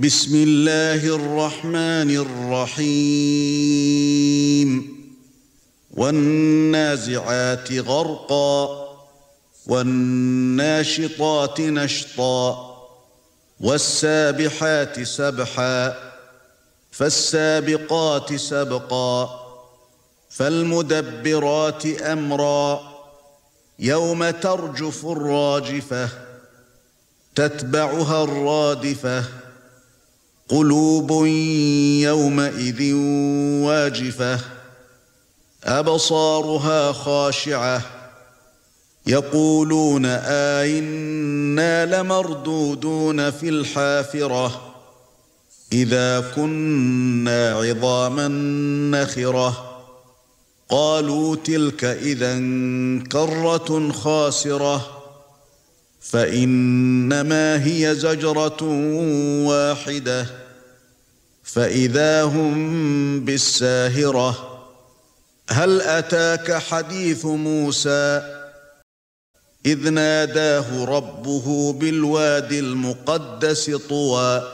بسم الله الرحمن الرحيم والنازعات غرقا والناشطات نشطا والسابحات سبحا فالسابقات سبقا فالمدبرات امرا يوم ترجف الراجفه تتبعها الرادفه قلوب يومئذ واجفه ابصارها خاشعه يقولون ائنا آه لمردودون في الحافره اذا كنا عظاما نخره قالوا تلك اذا كره خاسره فانما هي زجره واحده فاذا هم بالساهره هل اتاك حديث موسى اذ ناداه ربه بالواد المقدس طوى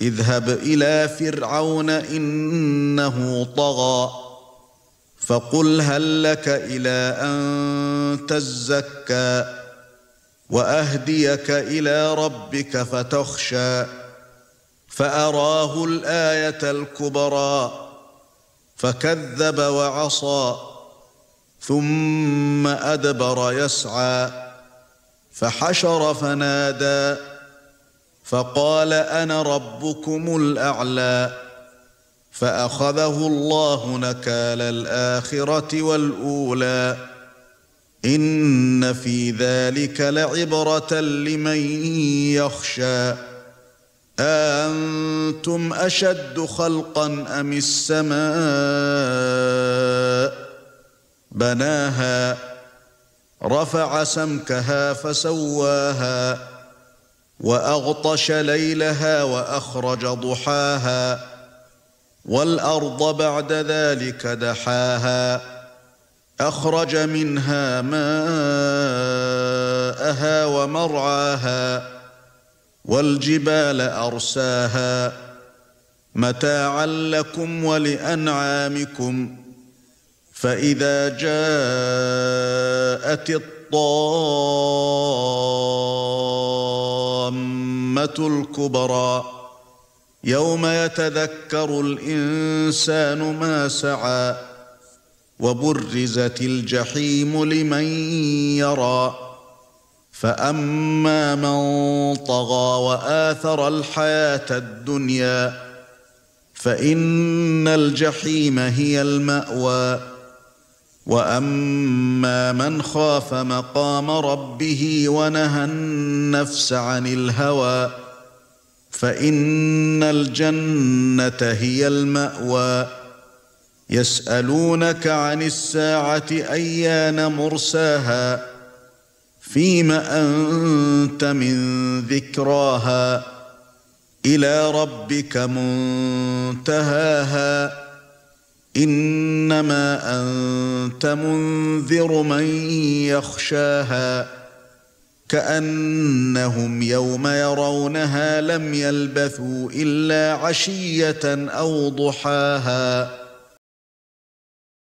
اذهب الى فرعون انه طغى فقل هل لك الى ان تزكى واهديك الى ربك فتخشى فاراه الايه الكبرى فكذب وعصى ثم ادبر يسعى فحشر فنادى فقال انا ربكم الاعلى فاخذه الله نكال الاخره والاولى ان في ذلك لعبره لمن يخشى انتم اشد خلقا ام السماء بناها رفع سمكها فسواها واغطش ليلها واخرج ضحاها والارض بعد ذلك دحاها أخرج منها ماءها ومرعاها والجبال أرساها متاعا لكم ولأنعامكم فإذا جاءت الطامة الكبرى يوم يتذكر الإنسان ما سعى وبرزت الجحيم لمن يرى فاما من طغى واثر الحياه الدنيا فان الجحيم هي الماوى واما من خاف مقام ربه ونهى النفس عن الهوى فان الجنه هي الماوى يسألونك عن الساعة أيان مرساها فيم أنت من ذكراها إلى ربك منتهاها إنما أنت منذر من يخشاها كأنهم يوم يرونها لم يلبثوا إلا عشية أو ضحاها